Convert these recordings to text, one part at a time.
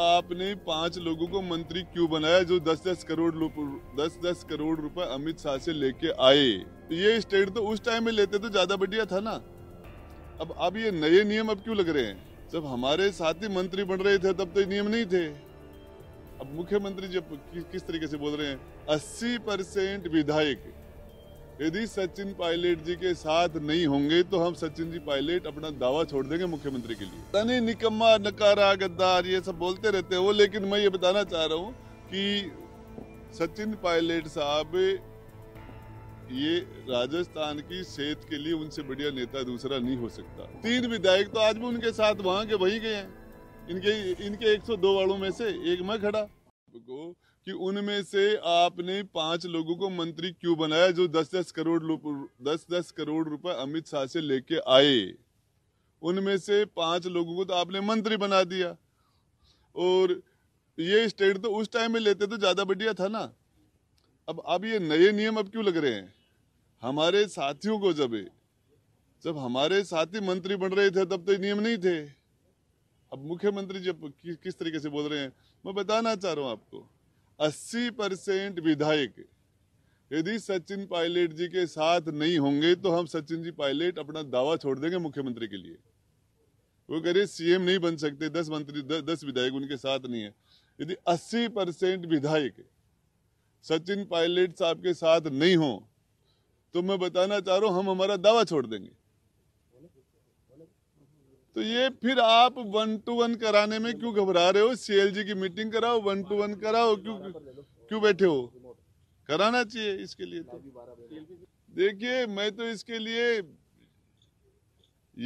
आपने पांच लोगों को मंत्री क्यों बनाया जो दस दस करोड़ दस दस करोड़ रुपए अमित शाह से लेके आए ये स्टेट तो उस टाइम में लेते तो ज्यादा बढ़िया था ना अब अब ये नए नियम अब क्यों लग रहे हैं जब हमारे साथ ही मंत्री बन रहे थे तब तो ये नियम नहीं थे अब मुख्यमंत्री जब कि, किस तरीके से बोल रहे हैं अस्सी परसेंट विधायक यदि सचिन पायलट जी के साथ नहीं होंगे तो हम सचिन जी पायलट अपना दावा छोड़ देंगे मुख्यमंत्री के लिए यानी निकम्मा नकारा गद्दार ये सब बोलते रहते वो लेकिन मैं ये बताना चाह रहा हूँ कि सचिन पायलट साहब ये राजस्थान की सेहत के लिए उनसे बढ़िया नेता दूसरा नहीं हो सकता तीन विधायक तो आज भी उनके साथ वहां के वही गए हैं इनके इनके 102 वालों में से एक मैं खड़ा कि उनमें से आपने पांच लोगों को मंत्री क्यों बनाया जो दस दस करोड़ दस दस करोड़ रुपए अमित शाह से लेके आए उनमें से पांच लोगों को तो आपने मंत्री बना दिया और ये स्टेट तो उस टाइम में लेते तो ज़्यादा बढ़िया था ना अब अब ये नए नियम अब क्यों लग रहे हैं हमारे साथियों को जब जब हमारे साथी मंत्री बन रहे थे तब तो नियम नहीं थे अब मुख्यमंत्री जब कि, किस तरीके से बोल रहे हैं मैं बताना चाह रहा हूँ आपको अस्सी परसेंट विधायक यदि सचिन पायलट जी के साथ नहीं होंगे तो हम सचिन जी पायलट अपना दावा छोड़ देंगे मुख्यमंत्री के लिए वो कह रहे सीएम नहीं बन सकते दस मंत्री द, दस विधायक उनके साथ नहीं है यदि 80 परसेंट विधायक सचिन पायलट साहब के साथ नहीं हो तो मैं बताना चाह रहा हूं हम हमारा दावा छोड़ देंगे तो ये फिर आप वन टू वन कराने में क्यों घबरा रहे हो सीएलजी की मीटिंग कराओ वन टू वन कराओ क्यों क्यों बैठे हो कराना चाहिए इसके लिए तो देखिए मैं तो इसके लिए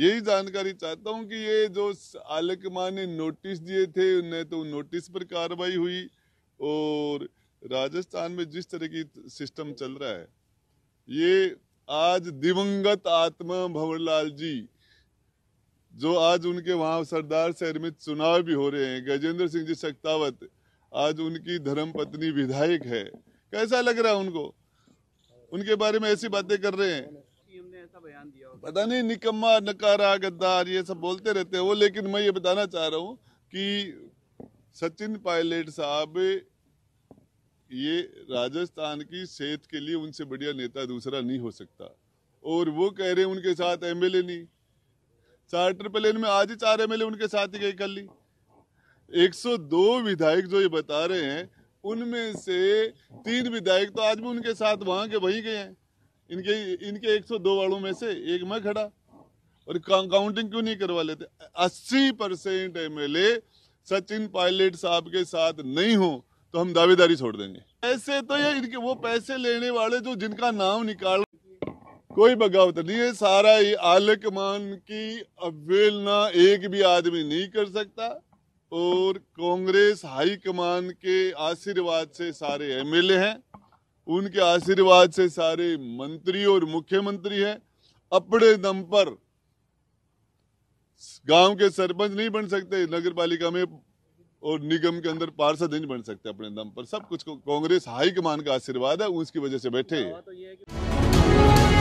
यही जानकारी चाहता हूं कि ये जो आलकमा ने नोटिस दिए थे उन्हें तो नोटिस पर कार्रवाई हुई और राजस्थान में जिस तरह की सिस्टम चल रहा है ये आज दिवंगत आत्मा भंवरलाल जी जो आज उनके वहाँ सरदार शहर में चुनाव भी हो रहे हैं गजेंद्र सिंह जी सक्तावत आज उनकी धर्म पत्नी विधायक है कैसा लग रहा है उनको उनके बारे में ऐसी बातें कर रहे हैं पता नहीं निकम्मा नकारा गद्दार ये सब बोलते रहते हैं वो लेकिन मैं ये बताना चाह रहा हूँ कि सचिन पायलट साहब ये राजस्थान की सेहत के लिए उनसे बढ़िया नेता दूसरा नहीं हो सकता और वो कह रहे हैं उनके साथ एमएलए नहीं चार्टर प्लेन में आज ही चार एम उनके साथ ही गई कर ली 102 विधायक जो ये बता रहे हैं उनमें से तीन विधायक तो आज भी उनके साथ वहां के वहीं गए हैं इनके इनके 102 वालों में से एक मैं खड़ा और काउंटिंग क्यों नहीं करवा लेते 80 परसेंट एम सचिन पायलट साहब के साथ नहीं हो तो हम दावेदारी छोड़ देंगे ऐसे तो ये इनके वो पैसे लेने वाले जो जिनका नाम निकाल कोई बगावत नहीं है सारा ही आलकमान कमान की अवेलना एक भी आदमी नहीं कर सकता और कांग्रेस हाई कमान के आशीर्वाद से सारे एमएलए हैं उनके आशीर्वाद से सारे मंत्री और मुख्यमंत्री हैं अपने दम पर गांव के सरपंच नहीं बन सकते नगर पालिका में और निगम के अंदर पार्षद नहीं बन सकते अपने दम पर सब कुछ कांग्रेस हाईकमान का आशीर्वाद है उसकी वजह से बैठे तो